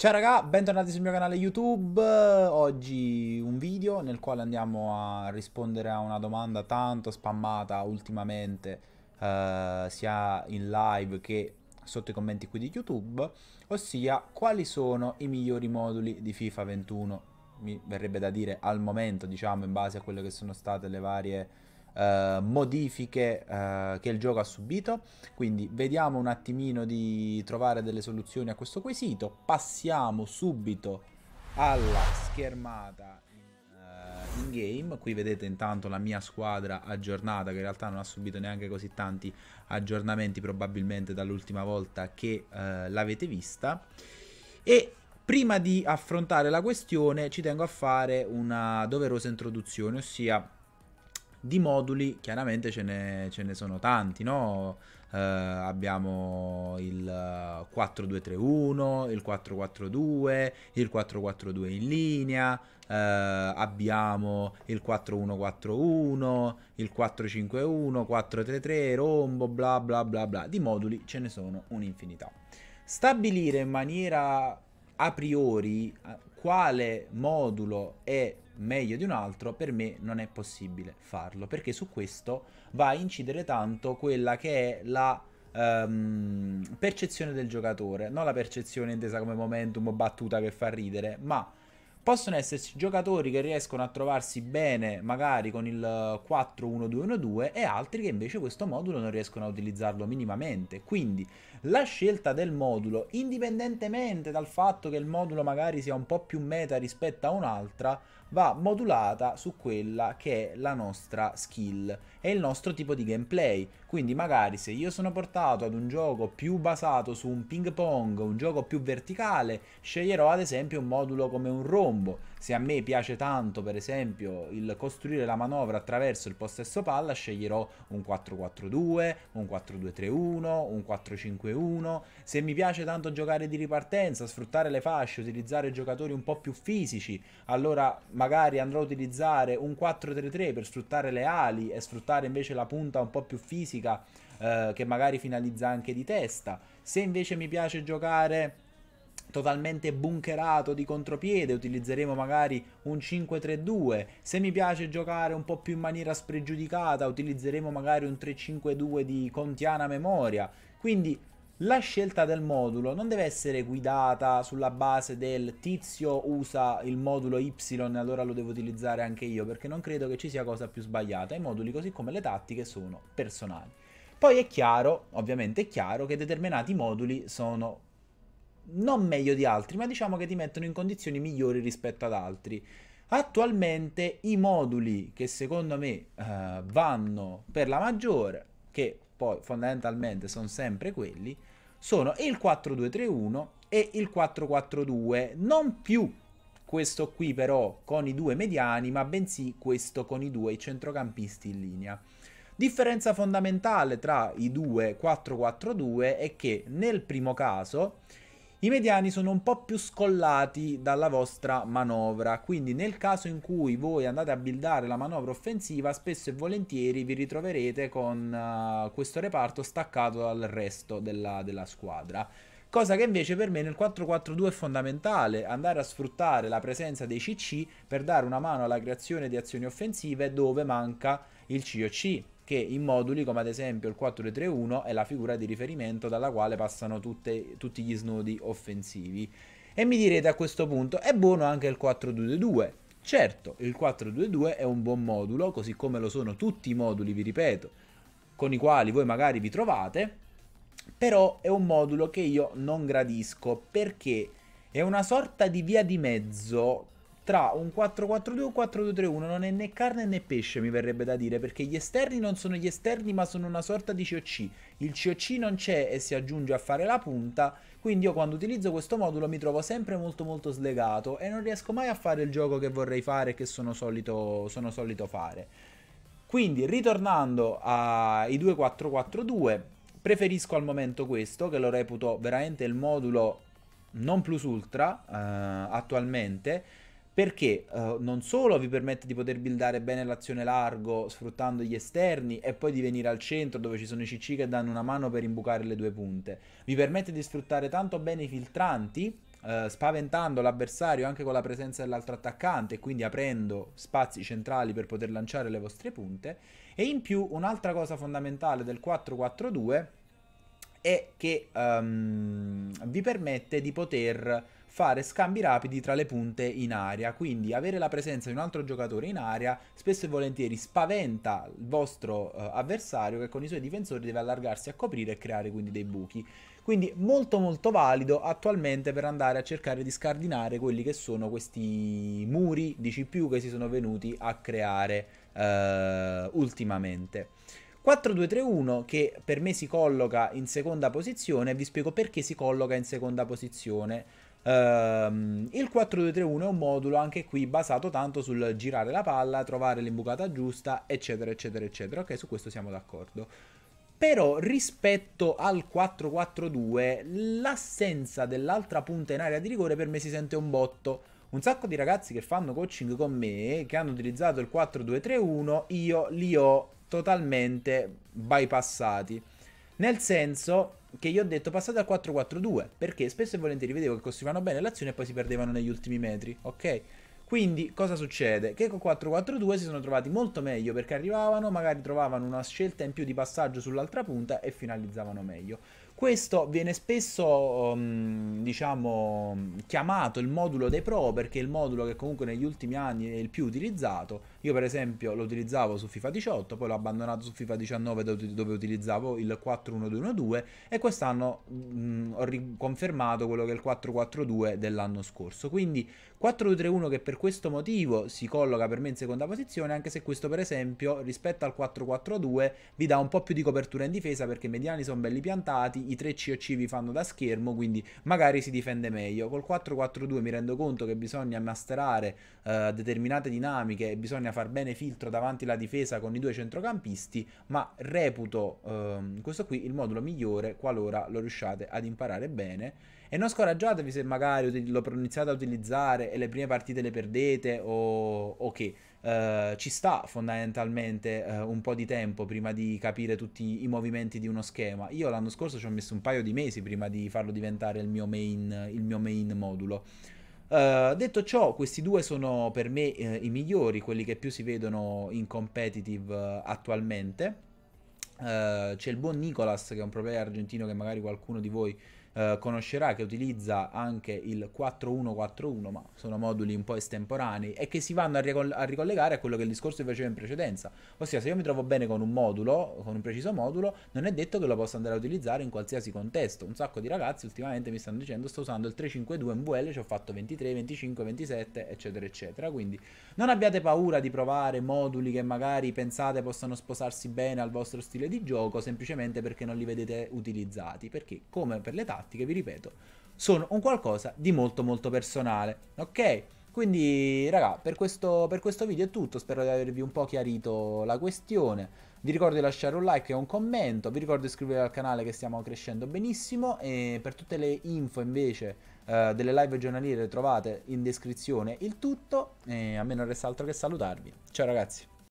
Ciao raga, bentornati sul mio canale YouTube. Oggi un video nel quale andiamo a rispondere a una domanda tanto spammata ultimamente eh, sia in live che sotto i commenti qui di YouTube, ossia quali sono i migliori moduli di FIFA 21. Mi verrebbe da dire al momento, diciamo, in base a quelle che sono state le varie eh, modifiche eh, che il gioco ha subito. Quindi vediamo un attimino di trovare delle soluzioni a questo quesito. Passiamo subito alla schermata eh, in game. Qui vedete intanto la mia squadra aggiornata che in realtà non ha subito neanche così tanti aggiornamenti probabilmente dall'ultima volta che eh, l'avete vista. E prima di affrontare la questione ci tengo a fare una doverosa introduzione, ossia di moduli chiaramente ce ne, ce ne sono tanti, no? Eh, abbiamo il 4231, eh, il 442, il 442 in linea, eh, abbiamo il 4141, il 451, 433, rombo, bla bla bla bla. Di moduli ce ne sono un'infinità. Stabilire in maniera a priori eh, quale modulo è meglio di un altro, per me non è possibile farlo, perché su questo va a incidere tanto quella che è la um, percezione del giocatore, non la percezione intesa come momentum battuta che fa ridere, ma Possono esserci giocatori che riescono a trovarsi bene magari con il 4-1-2-1-2 e altri che invece questo modulo non riescono a utilizzarlo minimamente. Quindi la scelta del modulo, indipendentemente dal fatto che il modulo magari sia un po' più meta rispetto a un'altra, va modulata su quella che è la nostra skill e il nostro tipo di gameplay. Quindi magari se io sono portato ad un gioco più basato su un ping pong, un gioco più verticale, sceglierò ad esempio un modulo come un rombo. Se a me piace tanto, per esempio, il costruire la manovra attraverso il possesso palla, sceglierò un 4-4-2, un 4-2-3-1, un 4-5-1. Se mi piace tanto giocare di ripartenza, sfruttare le fasce, utilizzare giocatori un po' più fisici, allora magari andrò a utilizzare un 4-3-3 per sfruttare le ali e sfruttare invece la punta un po' più fisica eh, che magari finalizza anche di testa. Se invece mi piace giocare totalmente bunkerato di contropiede, utilizzeremo magari un 5-3-2. Se mi piace giocare un po' più in maniera spregiudicata, utilizzeremo magari un 3-5-2 di contiana memoria. Quindi la scelta del modulo non deve essere guidata sulla base del tizio usa il modulo Y allora lo devo utilizzare anche io, perché non credo che ci sia cosa più sbagliata. I moduli, così come le tattiche, sono personali. Poi è chiaro, ovviamente è chiaro, che determinati moduli sono non meglio di altri, ma diciamo che ti mettono in condizioni migliori rispetto ad altri. Attualmente i moduli che secondo me uh, vanno per la maggiore, che poi fondamentalmente sono sempre quelli, sono il 4231 e il 442, non più questo qui però con i due mediani, ma bensì questo con i due centrocampisti in linea. Differenza fondamentale tra i due 442 è che nel primo caso i mediani sono un po' più scollati dalla vostra manovra, quindi nel caso in cui voi andate a buildare la manovra offensiva, spesso e volentieri vi ritroverete con uh, questo reparto staccato dal resto della, della squadra. Cosa che invece per me nel 4-4-2 è fondamentale, andare a sfruttare la presenza dei CC per dare una mano alla creazione di azioni offensive dove manca il COC che in moduli come ad esempio il 431 è la figura di riferimento dalla quale passano tutte, tutti gli snodi offensivi. E mi direte a questo punto è buono anche il 422. 2 Certo, il 422 è un buon modulo, così come lo sono tutti i moduli, vi ripeto, con i quali voi magari vi trovate, però è un modulo che io non gradisco perché è una sorta di via di mezzo tra un 4-4-2 un 4-2-3-1 non è né carne né pesce mi verrebbe da dire perché gli esterni non sono gli esterni ma sono una sorta di COC il COC non c'è e si aggiunge a fare la punta quindi io quando utilizzo questo modulo mi trovo sempre molto molto slegato e non riesco mai a fare il gioco che vorrei fare e che sono solito, sono solito fare quindi ritornando ai 2-4-4-2 preferisco al momento questo che lo reputo veramente il modulo non plus ultra eh, attualmente perché uh, non solo vi permette di poter buildare bene l'azione largo sfruttando gli esterni e poi di venire al centro dove ci sono i CC che danno una mano per imbucare le due punte, vi permette di sfruttare tanto bene i filtranti uh, spaventando l'avversario anche con la presenza dell'altro attaccante e quindi aprendo spazi centrali per poter lanciare le vostre punte e in più un'altra cosa fondamentale del 4-4-2 è che um, vi permette di poter fare scambi rapidi tra le punte in aria, quindi avere la presenza di un altro giocatore in aria spesso e volentieri spaventa il vostro eh, avversario che con i suoi difensori deve allargarsi a coprire e creare quindi dei buchi. Quindi molto molto valido attualmente per andare a cercare di scardinare quelli che sono questi muri di CPU che si sono venuti a creare eh, ultimamente. 4-2-3-1 che per me si colloca in seconda posizione, vi spiego perché si colloca in seconda posizione. Uh, il 4-2-3-1 è un modulo anche qui basato tanto sul girare la palla, trovare l'imbucata giusta, eccetera, eccetera, eccetera. Ok, su questo siamo d'accordo. Però rispetto al 4-4-2, l'assenza dell'altra punta in area di rigore per me si sente un botto. Un sacco di ragazzi che fanno coaching con me, che hanno utilizzato il 4-2-3-1, io li ho totalmente bypassati. Nel senso, che io ho detto passate al 4-4-2 perché spesso e volentieri vedevo che costruivano bene l'azione e poi si perdevano negli ultimi metri, ok? Quindi cosa succede? Che con 4-4-2 si sono trovati molto meglio perché arrivavano, magari trovavano una scelta in più di passaggio sull'altra punta e finalizzavano meglio. Questo viene spesso, um, diciamo, chiamato il modulo dei pro perché è il modulo che comunque negli ultimi anni è il più utilizzato io per esempio lo utilizzavo su FIFA 18, poi l'ho abbandonato su FIFA 19 dove utilizzavo il 4-1-2-1-2 e quest'anno mh, mm, ho riconfermato quello che è il 4-4-2 dell'anno scorso. Quindi 4-2-3-1 che per questo motivo si colloca per me in seconda posizione, anche se questo per esempio rispetto al 4-4-2 vi dà un po' più di copertura in difesa perché i mediani sono belli piantati, i 3 COC vi fanno da schermo, quindi magari si difende meglio. Col 4-4-2 mi rendo conto che bisogna masterare eh, determinate dinamiche e bisogna Fiorentina far bene filtro davanti alla difesa con i due centrocampisti, ma reputo ehm, questo qui il modulo migliore qualora lo riusciate ad imparare bene. E non scoraggiatevi se magari lo iniziate a utilizzare e le prime partite le perdete o, o che eh, ci sta fondamentalmente eh, un po' di tempo prima di capire tutti i movimenti di uno schema. Io l'anno scorso ci ho messo un paio di mesi prima di farlo diventare il mio main, il mio main modulo. Eh, detto ciò, questi due sono per me eh, i migliori, quelli che più si vedono in competitive uh, attualmente. Uh, c'è il buon Nicolas, che è un problema argentino che magari qualcuno di voi eh, conoscerà che utilizza anche il 4141, ma sono moduli un po' estemporanei e che si vanno a, ricoll- a ricollegare a quello che il discorso vi faceva in precedenza. Ossia, se io mi trovo bene con un modulo, con un preciso modulo, non è detto che lo possa andare a utilizzare in qualsiasi contesto. Un sacco di ragazzi ultimamente mi stanno dicendo sto usando il 352 MVL, ci ho fatto 23, 25, 27, eccetera, eccetera. Quindi non abbiate paura di provare moduli che magari pensate possano sposarsi bene al vostro stile di gioco semplicemente perché non li vedete utilizzati, perché come per le l'età che vi ripeto, sono un qualcosa di molto molto personale, ok? Quindi, raga, per questo, per questo video è tutto, spero di avervi un po' chiarito la questione. Vi ricordo di lasciare un like e un commento, vi ricordo di iscrivervi al canale che stiamo crescendo benissimo e per tutte le info invece eh, delle live giornaliere trovate in descrizione il tutto e a me non resta altro che salutarvi. Ciao ragazzi!